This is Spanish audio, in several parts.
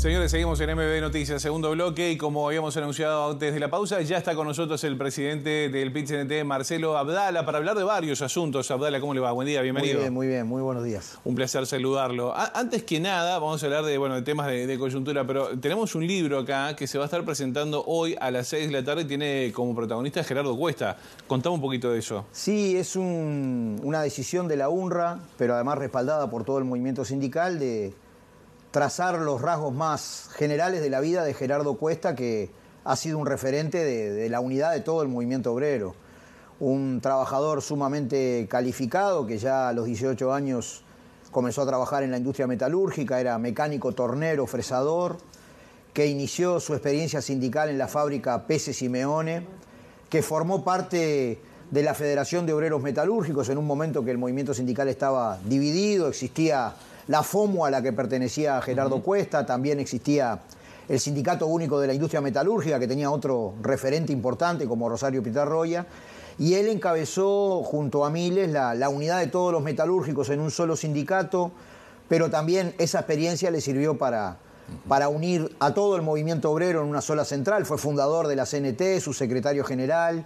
Señores, seguimos en MB Noticias, segundo bloque, y como habíamos anunciado antes de la pausa, ya está con nosotros el presidente del pit Marcelo Abdala, para hablar de varios asuntos. Abdala, ¿cómo le va? Buen día, bienvenido. Muy bien, muy bien, muy buenos días. Un placer saludarlo. antes que nada, vamos a hablar de, bueno, de temas de, coyuntura, pero tenemos un libro acá que se va a estar presentando hoy a las 6 de la tarde tiene como protagonista Gerardo Cuesta. Contame un poquito de eso. Sí, es una decisión de la Unra, pero además respaldada por todo el movimiento sindical de trazar los rasgos más generales de la vida de Gerardo Cuesta, que ha sido un referente de, la unidad de todo el movimiento obrero. Un trabajador sumamente calificado, que ya a los 18 años comenzó a trabajar en la industria metalúrgica, era mecánico, tornero, fresador, que inició su experiencia sindical en la fábrica Peces Simeone, que formó parte de la Federación de Obreros Metalúrgicos en un momento que el movimiento sindical estaba dividido, existía la FOMO a la que pertenecía Gerardo Cuesta, también existía el Sindicato Único de la Industria Metalúrgica, que tenía otro referente importante como Rosario Pitarroya, y él encabezó junto a Miles la, unidad de todos los metalúrgicos en un solo sindicato, pero también esa experiencia le sirvió para, para unir a todo el movimiento obrero en una sola central, fue fundador de la CNT, su secretario general,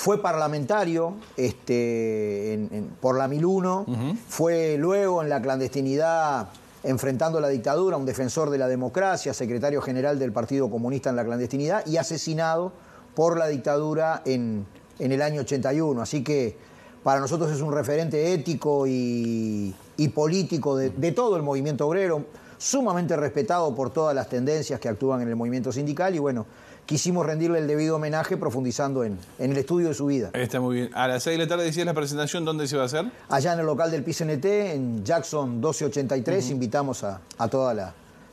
fue parlamentario este, por la 1001, fue luego en la clandestinidad enfrentando la dictadura, un defensor de la democracia, secretario general del Partido Comunista en la clandestinidad y asesinado por la dictadura en, el año 81. Así que para nosotros es un referente ético y, político de todo el movimiento obrero sumamente respetado por todas las tendencias que actúan en el movimiento sindical y bueno, quisimos rendirle el debido homenaje profundizando en, el estudio de su vida. Está muy bien. A las 6 de la tarde decías la presentación, ¿dónde se va a hacer? Allá en el local del PCNT, en Jackson 1283, invitamos a, toda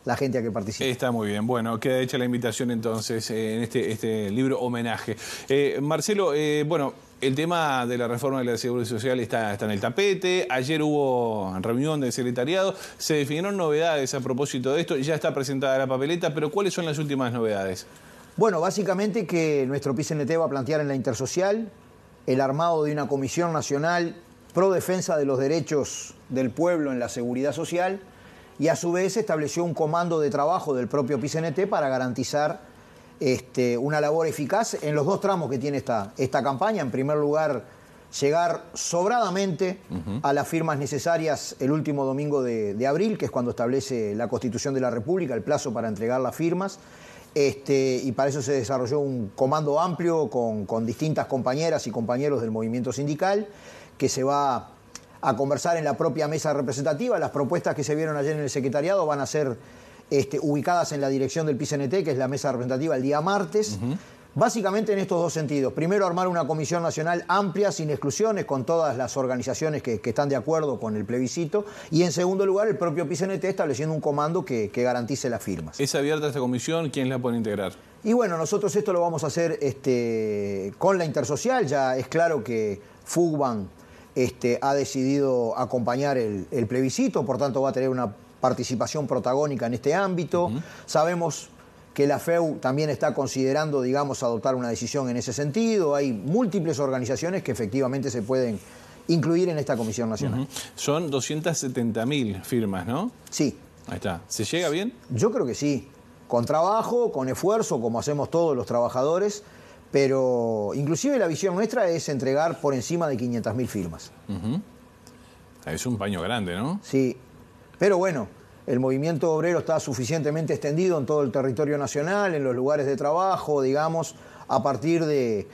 la, gente a que participe. Está muy bien. Bueno, queda hecha la invitación entonces eh, en este, este libro homenaje. Eh, Marcelo, eh, bueno, el tema de la reforma de la Seguridad Social está, está en el tapete. Ayer hubo reunión del secretariado. Se definieron novedades a propósito de esto. Ya está presentada la papeleta, pero ¿cuáles son las últimas novedades? Bueno, básicamente que nuestro PCNT va a plantear en la intersocial el armado de una comisión nacional pro defensa de los derechos del pueblo en la seguridad social y a su vez estableció un comando de trabajo del propio PCNT para garantizar este, una labor eficaz en los dos tramos que tiene esta, esta campaña. En primer lugar, llegar sobradamente a las firmas necesarias el último domingo de, abril, que es cuando establece la Constitución de la República el plazo para entregar las firmas. Este, y para eso se desarrolló un comando amplio con, con distintas compañeras y compañeros del movimiento sindical, que se va a conversar en la propia mesa representativa. Las propuestas que se vieron ayer en el secretariado van a ser este, ubicadas en la dirección del PCNT, que es la mesa representativa el día martes. Básicamente en estos dos sentidos. Primero, armar una comisión nacional amplia, sin exclusiones, con todas las organizaciones que, están de acuerdo con el plebiscito. Y en segundo lugar, el propio PCNT estableciendo un comando que, garantice las firmas. ¿Es abierta esta comisión? ¿Quién la puede integrar? Y bueno, nosotros esto lo vamos a hacer este, con la intersocial. Ya es claro que Fugban este, ha decidido acompañar el plebiscito, por tanto va a tener una participación protagónica en este ámbito. Sabemos que la FEU también está considerando, digamos, adoptar una decisión en ese sentido. Hay múltiples organizaciones que efectivamente se pueden incluir en esta Comisión Nacional. Son 270 Son 270.000 firmas, ¿no? Sí. Ahí está. ¿Se llega bien? Yo creo que sí. Con trabajo, con esfuerzo, como hacemos todos los trabajadores, pero inclusive la visión nuestra es entregar por encima de 500.000 firmas. Es un paño grande, ¿no? Sí, pero bueno, el movimiento obrero está suficientemente extendido en todo el territorio nacional, en los lugares de trabajo, digamos, a partir de,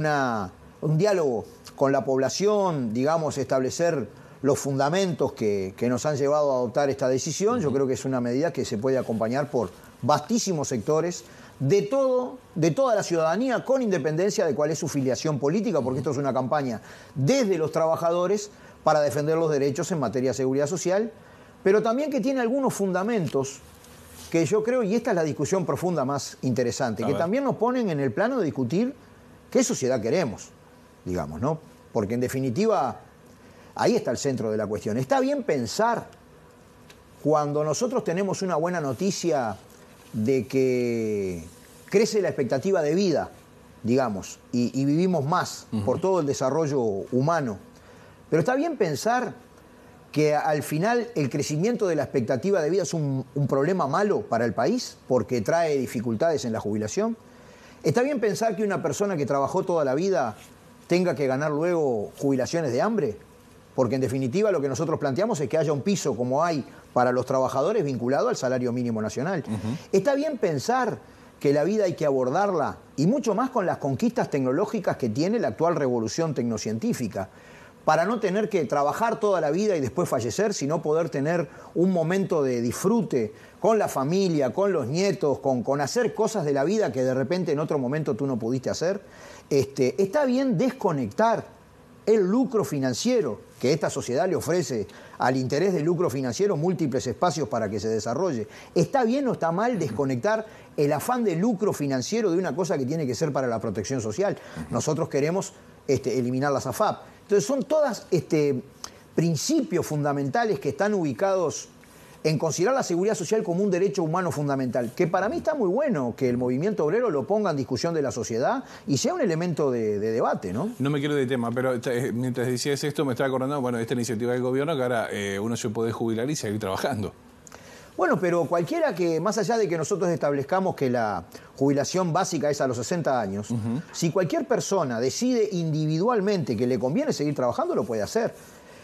un diálogo con la población, digamos, establecer los fundamentos que, nos han llevado a adoptar esta decisión. Yo creo que es una medida que se puede acompañar por vastísimos sectores de todo, de toda la ciudadanía, con independencia de cuál es su filiación política, porque esto es una campaña desde los trabajadores para defender los derechos en materia de seguridad social pero también que tiene algunos fundamentos que yo creo, y esta es la discusión profunda más interesante, que también nos ponen en el plano de discutir qué sociedad queremos, digamos, ¿no? Porque en definitiva, ahí está el centro de la cuestión. Está bien pensar cuando nosotros tenemos una buena noticia de que crece la expectativa de vida, digamos, y, vivimos más por todo el desarrollo humano. Pero está bien pensar que al final el crecimiento de la expectativa de vida es un, problema malo para el país porque trae dificultades en la jubilación. ¿Está bien pensar que una persona que trabajó toda la vida tenga que ganar luego jubilaciones de hambre? Porque en definitiva lo que nosotros planteamos es que haya un piso como hay para los trabajadores vinculado al salario mínimo nacional. ¿Está bien pensar que la vida hay que abordarla y mucho más con las conquistas tecnológicas que tiene la actual revolución tecnocientífica? para no tener que trabajar toda la vida y después fallecer, sino poder tener un momento de disfrute con la familia, con los nietos, con, hacer cosas de la vida que de repente en otro momento tú no pudiste hacer. Este, está bien desconectar el lucro financiero que esta sociedad le ofrece al interés del lucro financiero múltiples espacios para que se desarrolle. ¿Está bien o está mal desconectar el afán de lucro financiero de una cosa que tiene que ser para la protección social? Nosotros queremos este, eliminar las AFAP entonces son todas este, principios fundamentales que están ubicados en considerar la seguridad social como un derecho humano fundamental, que para mí está muy bueno que el movimiento obrero lo ponga en discusión de la sociedad y sea un elemento de, debate, ¿no? No me quiero de tema, pero eh, mientras decías esto me estaba acordando, bueno, esta iniciativa del gobierno que ahora eh, uno se puede jubilar y seguir trabajando. Bueno, pero cualquiera que, más allá de que nosotros establezcamos que la jubilación básica es a los 60 años, si cualquier persona decide individualmente que le conviene seguir trabajando, lo puede hacer.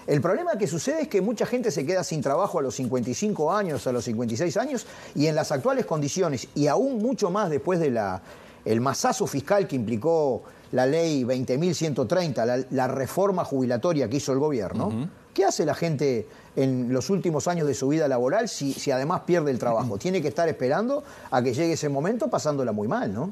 El problema que sucede es que mucha gente se queda sin trabajo a los 55 años, a los 56 años, y en las actuales condiciones, y aún mucho más después de masazo fiscal que implicó la ley 20.130, la, la, reforma jubilatoria que hizo el gobierno, ¿Qué hace la gente en los últimos años de su vida laboral si, además pierde el trabajo? Tiene que estar esperando a que llegue ese momento pasándola muy mal, ¿no?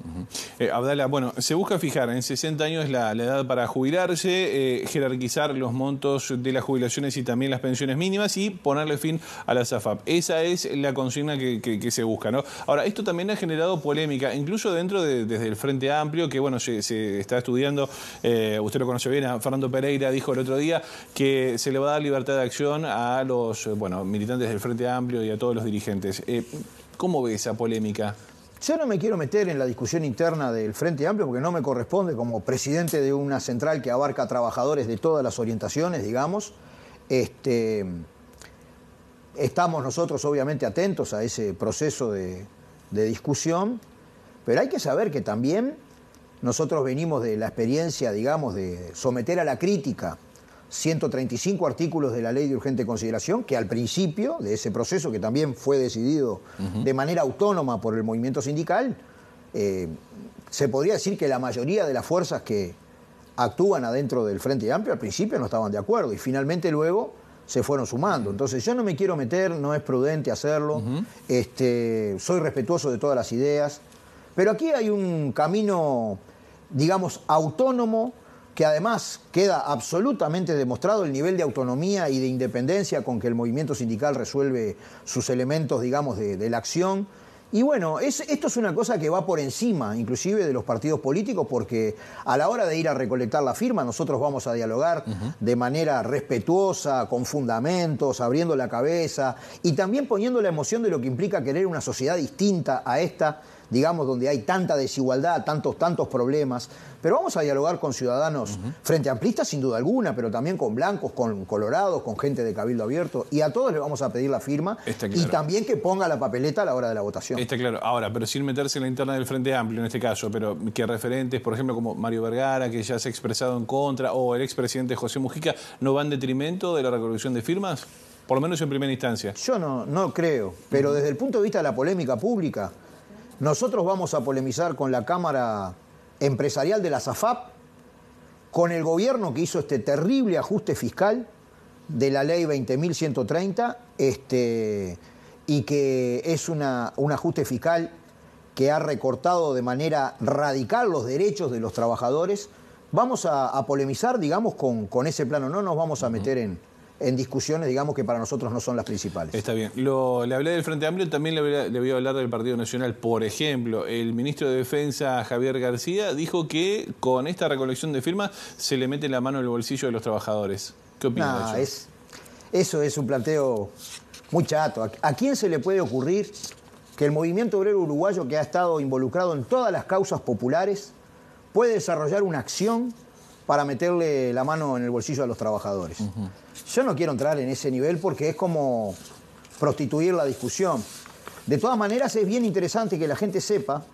Eh, Abdala, bueno, se busca fijar en 60 años la, edad para jubilarse, eh, jerarquizar los montos de las jubilaciones y también las pensiones mínimas y ponerle fin a la SAFAP. Esa es la consigna que, se busca, ¿no? Ahora, esto también ha generado polémica, incluso dentro de, desde el Frente Amplio, que bueno, se, está estudiando, eh, usted lo conoce bien, a Fernando Pereira dijo el otro día que se le va a dar libertad de acción a los eh, bueno, militantes del Frente Amplio y a todos los dirigentes. Eh, ¿Cómo ve esa polémica? Yo no me quiero meter en la discusión interna del Frente Amplio porque no me corresponde como presidente de una central que abarca trabajadores de todas las orientaciones, digamos. Este, estamos nosotros obviamente atentos a ese proceso de discusión, pero hay que saber que también nosotros venimos de la experiencia, digamos, de someter a la crítica 135 artículos de la ley de urgente consideración que al principio de ese proceso, que también fue decidido de manera autónoma por el movimiento sindical, eh, se podría decir que la mayoría de las fuerzas que actúan adentro del Frente Amplio al principio no estaban de acuerdo y finalmente luego se fueron sumando. Entonces yo no me quiero meter, no es prudente hacerlo, este, soy respetuoso de todas las ideas, pero aquí hay un camino, digamos, autónomo, que además queda absolutamente demostrado el nivel de autonomía y de independencia con que el movimiento sindical resuelve sus elementos, digamos, de, la acción. Y bueno, esto es una cosa que va por encima inclusive de los partidos políticos porque a la hora de ir a recolectar la firma nosotros vamos a dialogar de manera respetuosa, con fundamentos, abriendo la cabeza y también poniendo la emoción de lo que implica querer una sociedad distinta a esta digamos, donde hay tanta desigualdad, tantos, tantos problemas. Pero vamos a dialogar con ciudadanos frente sin duda alguna, pero también con blancos, con colorados, con gente de cabildo abierto. Y a todos le vamos a pedir la firma y también que ponga la papeleta a la hora de la votación. Está claro. Ahora, pero sin meterse en la interna del Frente Amplio en este caso, pero que referentes, por ejemplo, como Mario Vergara, que ya se ha expresado en contra, o el expresidente José Mujica, ¿no va en detrimento de la recolección de firmas? Por lo menos en primera instancia. Yo no, no creo, pero desde el punto de vista de la polémica pública, nosotros vamos a polemizar con la Cámara Empresarial de la SAFAP, con el gobierno que hizo este terrible ajuste fiscal de la ley 20.130, este, y que es una, un ajuste fiscal que ha recortado de manera radical los derechos de los trabajadores. Vamos a, polemizar, digamos, con, con, ese plano, no nos vamos a meter en en discusiones, digamos, que para nosotros no son las principales. Está bien. le hablé del Frente Amplio, también le, le, voy hablar del Partido Nacional. Por ejemplo, el ministro de Defensa, Javier García, dijo que con esta recolección de firmas se le mete la mano en el bolsillo de los trabajadores. ¿Qué opina de eso? Es, eso es un planteo muy chato. ¿A quién se le puede ocurrir que el movimiento obrero uruguayo, que ha estado involucrado en todas las causas populares, puede desarrollar una acción para meterle la mano en el bolsillo a los trabajadores. Yo no quiero entrar en ese nivel porque es como prostituir la discusión. De todas maneras, es bien interesante que la gente sepa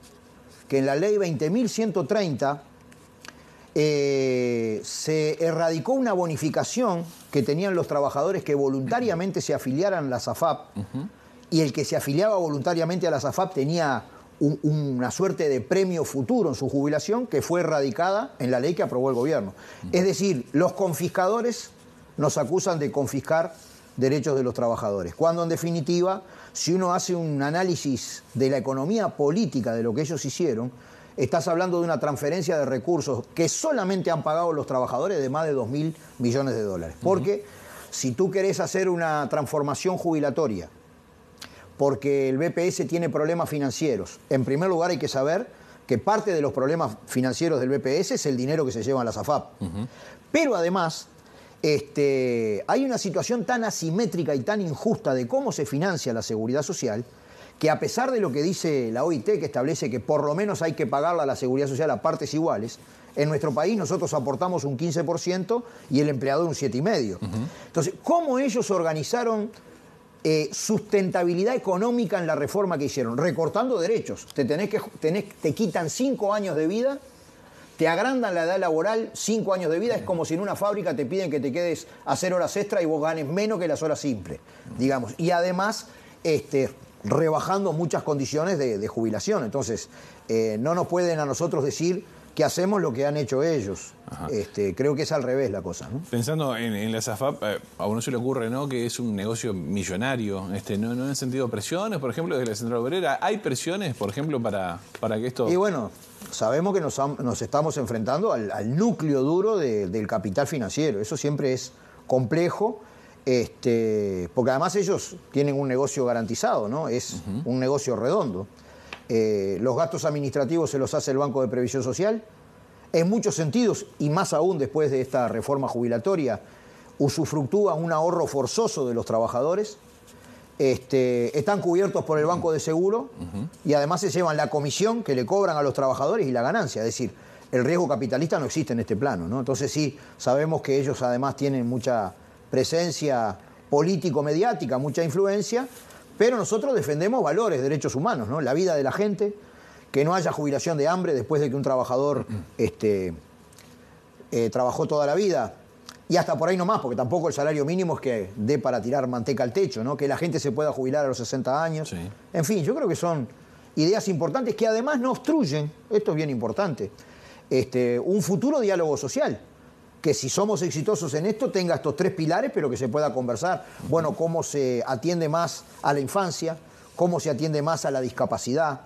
que en la ley 20.130 eh, se erradicó una bonificación que tenían los trabajadores que voluntariamente se afiliaran a la SAFAP y el que se afiliaba voluntariamente a la SAFAP tenía una suerte de premio futuro en su jubilación que fue erradicada en la ley que aprobó el gobierno. Es decir, los confiscadores nos acusan de confiscar derechos de los trabajadores, cuando en definitiva, si uno hace un análisis de la economía política de lo que ellos hicieron, estás hablando de una transferencia de recursos que solamente han pagado los trabajadores de más de 2.000 millones de dólares. Porque si tú querés hacer una transformación jubilatoria, porque el BPS tiene problemas financieros. En primer lugar hay que saber que parte de los problemas financieros del BPS es el dinero que se lleva a la SAFAP. Pero además, este, hay una situación tan asimétrica y tan injusta de cómo se financia la seguridad social, que a pesar de lo que dice la OIT, que establece que por lo menos hay que pagarla a la seguridad social a partes iguales, en nuestro país nosotros aportamos un 15% y el empleador un 7,5%. y medio. Entonces, ¿cómo ellos organizaron eh, sustentabilidad económica en la reforma que hicieron, recortando derechos. Te, que, te quitan cinco años de vida, te agrandan la edad laboral, cinco años de vida, es como si en una fábrica te piden que te quedes a hacer horas extra y vos ganes menos que las horas simples, digamos. Y además, este, rebajando muchas condiciones de, jubilación. Entonces, eh, no nos pueden a nosotros decir que hacemos lo que han hecho ellos. Este, creo que es al revés la cosa. Pensando en, la SAFAP, eh, a uno se le ocurre ¿no? que es un negocio millonario. Este, ¿no, han sentido presiones, por ejemplo, desde la Central Obrera? ¿Hay presiones, por ejemplo, para, para que esto...? Y bueno, sabemos que nos, estamos enfrentando al, núcleo duro del capital financiero. Eso siempre es complejo. Este, porque además ellos tienen un negocio garantizado, ¿no? Es un negocio redondo. Eh, los gastos administrativos se los hace el Banco de Previsión Social. En muchos sentidos, y más aún después de esta reforma jubilatoria, usufructúa un ahorro forzoso de los trabajadores. Este, están cubiertos por el Banco de Seguro y además se llevan la comisión que le cobran a los trabajadores y la ganancia. Es decir, el riesgo capitalista no existe en este plano. Entonces sí, sabemos que ellos además tienen mucha presencia político-mediática, mucha influencia, pero nosotros defendemos valores, derechos humanos, ¿no? La vida de la gente, que no haya jubilación de hambre después de que un trabajador este, eh, trabajó toda la vida. Y hasta por ahí nomás, porque tampoco el salario mínimo es que dé para tirar manteca al techo, ¿no? Que la gente se pueda jubilar a los 60 años. En fin, yo creo que son ideas importantes que además no obstruyen, esto es bien importante, este, un futuro diálogo social que si somos exitosos en esto tenga estos tres pilares, pero que se pueda conversar. Bueno, cómo se atiende más a la infancia, cómo se atiende más a la discapacidad,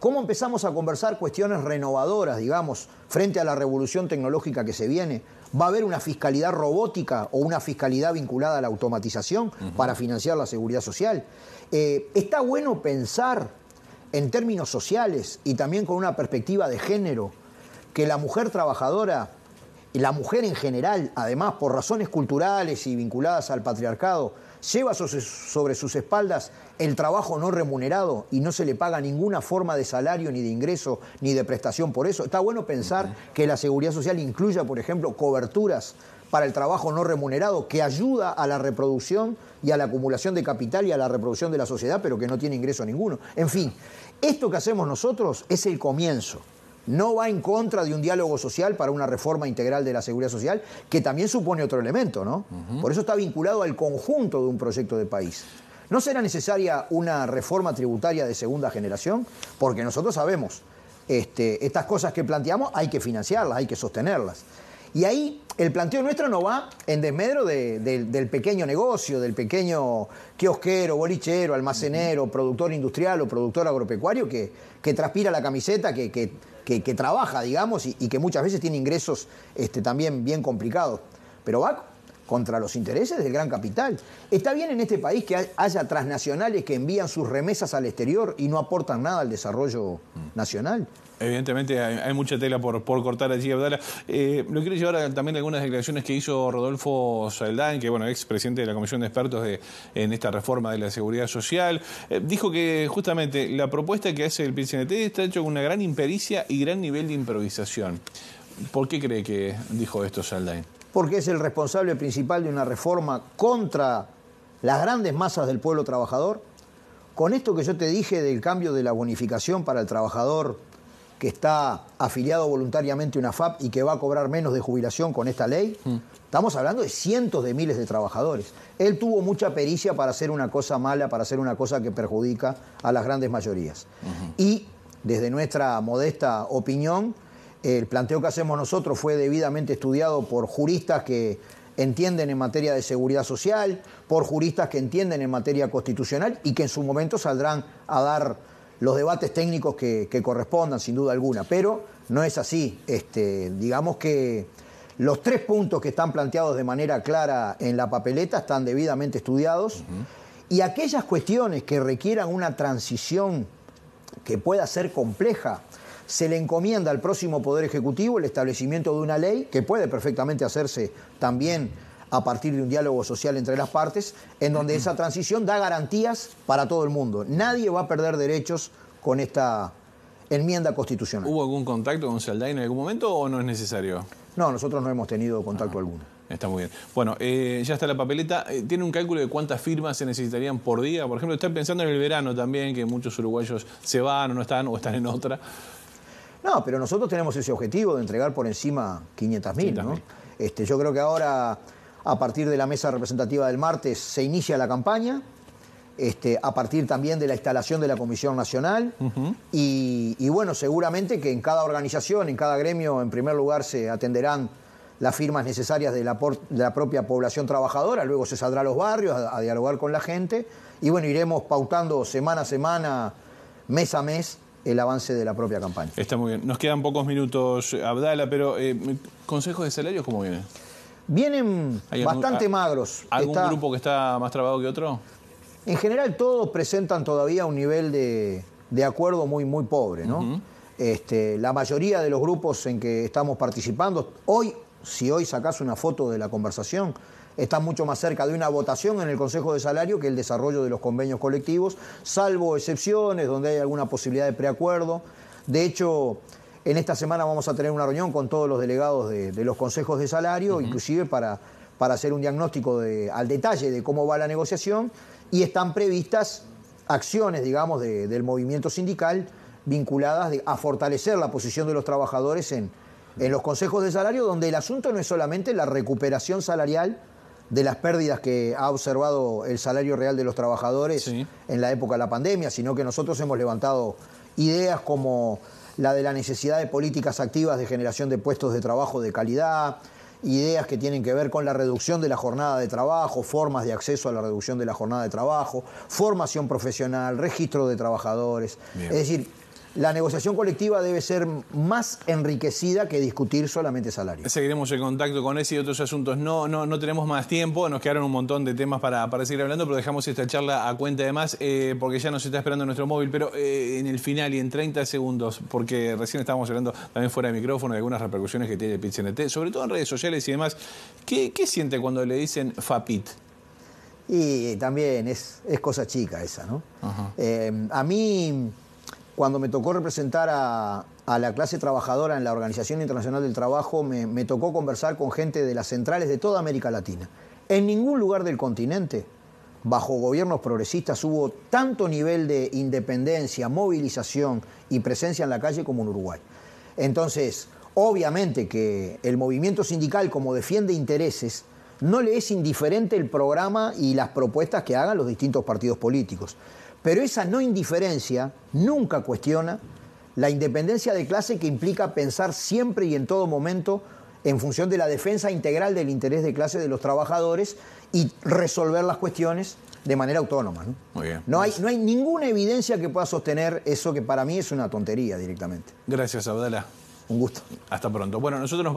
cómo empezamos a conversar cuestiones renovadoras, digamos, frente a la revolución tecnológica que se viene. ¿Va a haber una fiscalidad robótica o una fiscalidad vinculada a la automatización para financiar la seguridad social? Eh, está bueno pensar en términos sociales y también con una perspectiva de género, que la mujer trabajadora la mujer en general, además, por razones culturales y vinculadas al patriarcado, lleva sobre sus espaldas el trabajo no remunerado y no se le paga ninguna forma de salario, ni de ingreso, ni de prestación por eso. Está bueno pensar que la seguridad social incluya, por ejemplo, coberturas para el trabajo no remunerado, que ayuda a la reproducción y a la acumulación de capital y a la reproducción de la sociedad, pero que no tiene ingreso ninguno. En fin, esto que hacemos nosotros es el comienzo no va en contra de un diálogo social para una reforma integral de la seguridad social, que también supone otro elemento, ¿no? Por eso está vinculado al conjunto de un proyecto de país. ¿No será necesaria una reforma tributaria de segunda generación? Porque nosotros sabemos, este, estas cosas que planteamos hay que financiarlas, hay que sostenerlas. Y ahí el planteo nuestro no va en desmedro del pequeño negocio, del pequeño kiosquero, bolichero, almacenero, productor industrial o productor agropecuario que, transpira la camiseta, que, trabaja, digamos, y, que muchas veces tiene ingresos este, también bien complicados. Pero va contra los intereses del gran capital. Está bien en este país que haya transnacionales que envían sus remesas al exterior y no aportan nada al desarrollo mm. nacional. Evidentemente hay, mucha tela por, cortar allí, Abdala. Eh, lo quiero llevar a, también algunas declaraciones que hizo Rodolfo Saldán, que bueno, ex presidente de la Comisión de Expertos de, en esta reforma de la seguridad social. Eh, dijo que justamente la propuesta que hace el PCNT está hecho con una gran impericia y gran nivel de improvisación. ¿Por qué cree que dijo esto Saldain? porque es el responsable principal de una reforma contra las grandes masas del pueblo trabajador, con esto que yo te dije del cambio de la bonificación para el trabajador que está afiliado voluntariamente a una FAP y que va a cobrar menos de jubilación con esta ley, mm. estamos hablando de cientos de miles de trabajadores. Él tuvo mucha pericia para hacer una cosa mala, para hacer una cosa que perjudica a las grandes mayorías. Y desde nuestra modesta opinión, el planteo que hacemos nosotros fue debidamente estudiado por juristas que entienden en materia de seguridad social, por juristas que entienden en materia constitucional y que en su momento saldrán a dar los debates técnicos que, correspondan, sin duda alguna. Pero no es así. Este, digamos que los tres puntos que están planteados de manera clara en la papeleta están debidamente estudiados y aquellas cuestiones que requieran una transición que pueda ser compleja, se le encomienda al próximo Poder Ejecutivo el establecimiento de una ley que puede perfectamente hacerse también a partir de un diálogo social entre las partes, en donde esa transición da garantías para todo el mundo. Nadie va a perder derechos con esta enmienda constitucional. ¿Hubo algún contacto con Saldain en algún momento o no es necesario? No, nosotros no hemos tenido contacto ah, alguno. Está muy bien. Bueno, eh, ya está la papeleta. Eh, ¿Tiene un cálculo de cuántas firmas se necesitarían por día? Por ejemplo, están pensando en el verano también, que muchos uruguayos se van o no están o están en otra. No, pero nosotros tenemos ese objetivo de entregar por encima 500.000, ¿no? Este, yo creo que ahora, a partir de la mesa representativa del martes, se inicia la campaña. Este, a partir también de la instalación de la Comisión Nacional. y, bueno, seguramente que en cada organización, en cada gremio, en primer lugar se atenderán las firmas necesarias de la, de la propia población trabajadora, luego se saldrá a los barrios a, a, dialogar con la gente y bueno, iremos pautando semana a semana, mes a mes, el avance de la propia campaña. Está muy bien. Nos quedan pocos minutos, Abdala, pero eh, consejos de salarios, ¿cómo vienen? Vienen bastante magros. ¿Algún grupo que está más trabado que otro? En general todos presentan todavía un nivel de, acuerdo muy, muy pobre, ¿no? Este, la mayoría de los grupos en que estamos participando, hoy, si hoy sacas una foto de la conversación, está mucho más cerca de una votación en el Consejo de Salario que el desarrollo de los convenios colectivos, salvo excepciones donde hay alguna posibilidad de preacuerdo. De hecho, en esta semana vamos a tener una reunión con todos los delegados de, los consejos de salario, inclusive para, para, hacer un diagnóstico al detalle de cómo va la negociación y están previstas acciones, digamos, del movimiento sindical vinculadas a fortalecer la posición de los trabajadores en, en los consejos de salario, donde el asunto no es solamente la recuperación salarial, de las pérdidas que ha observado el salario real de los trabajadores en la época de la pandemia, sino que nosotros hemos levantado ideas como la de la necesidad de políticas activas de generación de puestos de trabajo de calidad, ideas que tienen que ver con la reducción de la jornada de trabajo, formas de acceso a la reducción de la jornada de trabajo, formación profesional, registro de trabajadores. Es decir, la negociación colectiva debe ser más enriquecida que discutir solamente salarios. Seguiremos en contacto con ese y otros asuntos. No, no, no tenemos más tiempo, nos quedaron un montón de temas para, para seguir hablando, pero dejamos esta charla a cuenta de más, eh, porque ya nos está esperando nuestro móvil, pero eh, en el final y en 30 segundos, porque recién estábamos hablando también fuera de micrófono de algunas repercusiones que tiene el sobre todo en redes sociales y demás. ¿Qué, siente cuando le dicen FAPIT? Y también es, es cosa chica esa, ¿no? Eh, a mí cuando me tocó representar a, la clase trabajadora en la Organización Internacional del Trabajo, me, tocó conversar con gente de las centrales de toda América Latina. En ningún lugar del continente, bajo gobiernos progresistas, hubo tanto nivel de independencia, movilización y presencia en la calle como en Uruguay. Entonces, obviamente que el movimiento sindical, como defiende intereses, no le es indiferente el programa y las propuestas que hagan los distintos partidos políticos. Pero esa no indiferencia nunca cuestiona la independencia de clase que implica pensar siempre y en todo momento en función de la defensa integral del interés de clase de los trabajadores y resolver las cuestiones de manera autónoma. ¿no? Pues hay, ninguna evidencia que pueda sostener eso que para mí es una tontería directamente. Gracias, Abdala. Un gusto. Hasta pronto. Bueno, nosotros